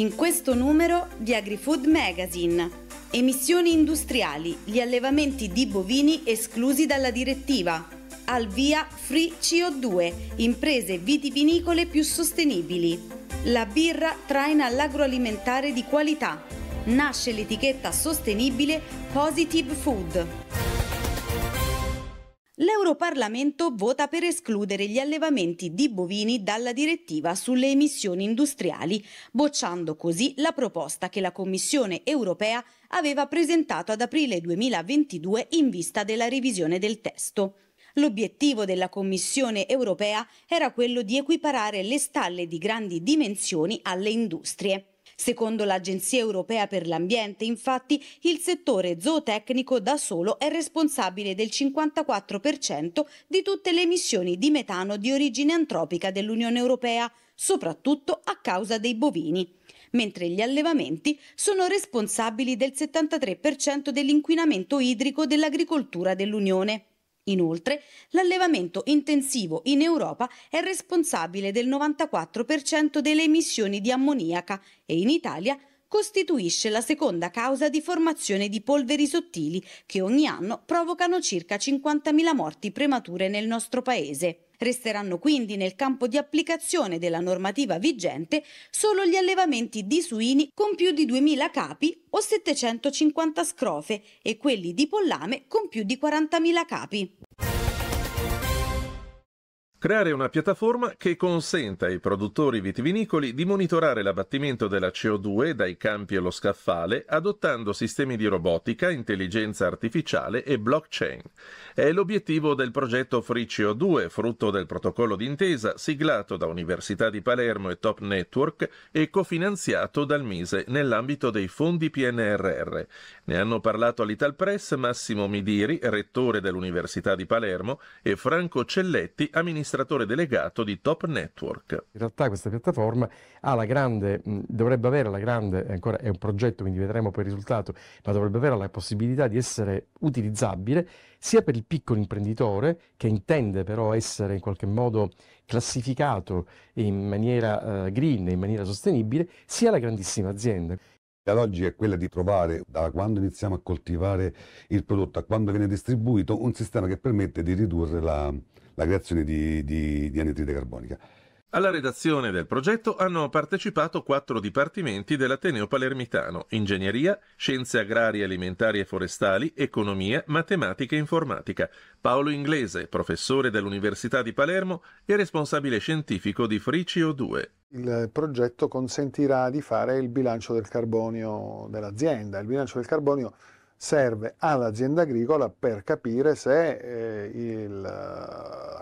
In questo numero di AgriFood Magazine. Emissioni industriali, gli allevamenti di bovini esclusi dalla direttiva. Al via Free CO2, imprese vitivinicole più sostenibili. La birra traina l'agroalimentare di qualità. Nasce l'etichetta sostenibile Positive Food. L'Europarlamento vota per escludere gli allevamenti di bovini dalla direttiva sulle emissioni industriali, bocciando così la proposta che la Commissione europea aveva presentato ad aprile 2022 in vista della revisione del testo. L'obiettivo della Commissione europea era quello di equiparare le stalle di grandi dimensioni alle industrie. Secondo l'Agenzia Europea per l'Ambiente, infatti, il settore zootecnico da solo è responsabile del 54% di tutte le emissioni di metano di origine antropica dell'Unione Europea, soprattutto a causa dei bovini mentre gli allevamenti sono responsabili del 73% dell'inquinamento idrico dell'agricoltura dell'Unione. Inoltre, l'allevamento intensivo in Europa è responsabile del 94% delle emissioni di ammoniaca e in Italia costituisce la seconda causa di formazione di polveri sottili che ogni anno provocano circa 50.000 morti premature nel nostro paese. Resteranno quindi nel campo di applicazione della normativa vigente solo gli allevamenti di suini con più di 2.000 capi o 750 scrofe e quelli di pollame con più di 40.000 capi creare una piattaforma che consenta ai produttori vitivinicoli di monitorare l'abbattimento della CO2 dai campi allo scaffale adottando sistemi di robotica, intelligenza artificiale e blockchain. È l'obiettivo del progetto Free CO2, frutto del protocollo d'intesa siglato da Università di Palermo e Top Network e cofinanziato dal Mise nell'ambito dei fondi PNRR. Ne hanno parlato all'Ital Press Massimo Midiri, rettore dell'Università di Palermo, e Franco Celletti, amministratore amministratore delegato di Top Network. In realtà questa piattaforma grande, dovrebbe avere la grande, eh, ancora è un progetto quindi vedremo poi il risultato, ma dovrebbe avere la possibilità di essere utilizzabile sia per il piccolo imprenditore che intende però essere in qualche modo classificato in maniera eh, green, in maniera sostenibile, sia la grandissima azienda. La oggi è quella di trovare, da quando iniziamo a coltivare il prodotto a quando viene distribuito, un sistema che permette di ridurre la, la creazione di, di, di anidride carbonica. Alla redazione del progetto hanno partecipato quattro dipartimenti dell'Ateneo Palermitano, Ingegneria, Scienze Agrarie, Alimentari e Forestali, Economia, Matematica e Informatica. Paolo Inglese, professore dell'Università di Palermo e responsabile scientifico di frico 2 Il progetto consentirà di fare il bilancio del carbonio dell'azienda. Il bilancio del carbonio serve all'azienda agricola per capire se eh, il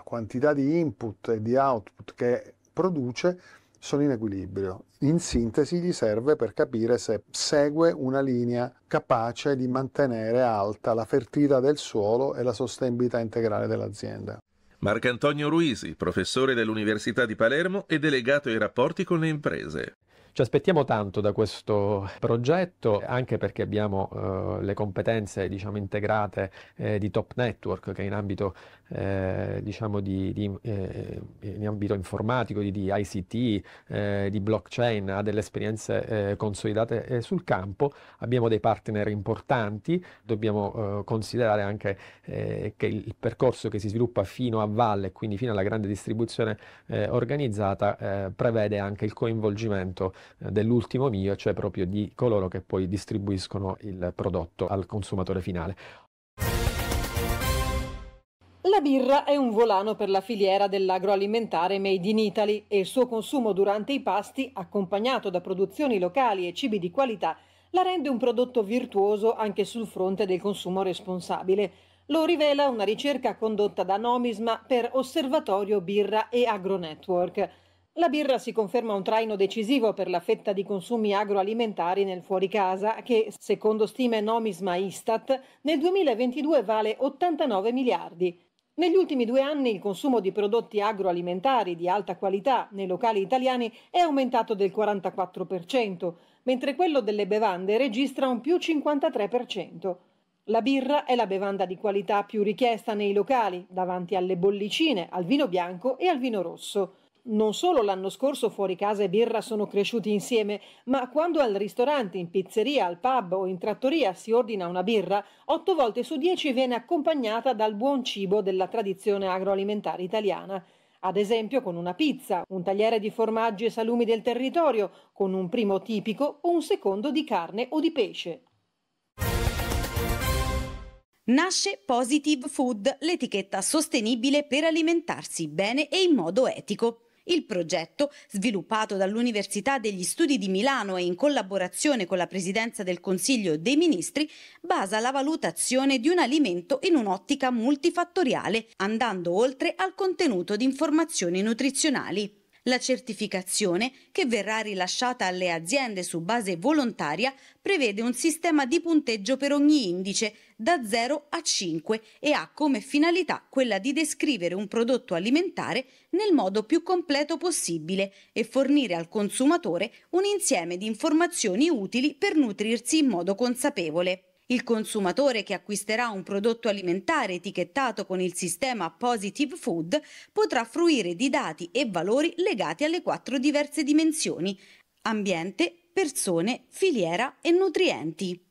quantità di input e di output che produce sono in equilibrio. In sintesi gli serve per capire se segue una linea capace di mantenere alta la fertilità del suolo e la sostenibilità integrale dell'azienda. Marcantonio Ruisi, professore dell'Università di Palermo e delegato ai rapporti con le imprese. Ci aspettiamo tanto da questo progetto, anche perché abbiamo eh, le competenze diciamo, integrate eh, di Top Network, che in ambito, eh, diciamo di, di, eh, in ambito informatico, di, di ICT, eh, di blockchain, ha delle esperienze eh, consolidate sul campo. Abbiamo dei partner importanti, dobbiamo considerare anche che il percorso che si sviluppa fino a valle, quindi fino alla grande distribuzione organizzata, prevede anche il coinvolgimento eh, dell'ultimo mio, cioè proprio di coloro che poi distribuiscono il prodotto al consumatore finale. La birra è un volano per la filiera dell'agroalimentare made in Italy e il suo consumo durante i pasti, accompagnato da produzioni locali e cibi di qualità, la rende un prodotto virtuoso anche sul fronte del consumo responsabile. Lo rivela una ricerca condotta da Nomisma per Osservatorio Birra e AgroNetwork. La birra si conferma un traino decisivo per la fetta di consumi agroalimentari nel fuoricasa che, secondo stime Nomisma Istat, nel 2022 vale 89 miliardi. Negli ultimi due anni il consumo di prodotti agroalimentari di alta qualità nei locali italiani è aumentato del 44%, mentre quello delle bevande registra un più 53%. La birra è la bevanda di qualità più richiesta nei locali, davanti alle bollicine, al vino bianco e al vino rosso. Non solo l'anno scorso fuori casa e birra sono cresciuti insieme, ma quando al ristorante, in pizzeria, al pub o in trattoria si ordina una birra, 8 volte su 10 viene accompagnata dal buon cibo della tradizione agroalimentare italiana. Ad esempio con una pizza, un tagliere di formaggi e salumi del territorio, con un primo tipico o un secondo di carne o di pesce. Nasce Positive Food, l'etichetta sostenibile per alimentarsi bene e in modo etico. Il progetto, sviluppato dall'Università degli Studi di Milano e in collaborazione con la Presidenza del Consiglio dei Ministri, basa la valutazione di un alimento in un'ottica multifattoriale, andando oltre al contenuto di informazioni nutrizionali. La certificazione, che verrà rilasciata alle aziende su base volontaria, prevede un sistema di punteggio per ogni indice, da 0 a 5, e ha come finalità quella di descrivere un prodotto alimentare nel modo più completo possibile e fornire al consumatore un insieme di informazioni utili per nutrirsi in modo consapevole. Il consumatore che acquisterà un prodotto alimentare etichettato con il sistema Positive Food potrà fruire di dati e valori legati alle quattro diverse dimensioni ambiente, persone, filiera e nutrienti.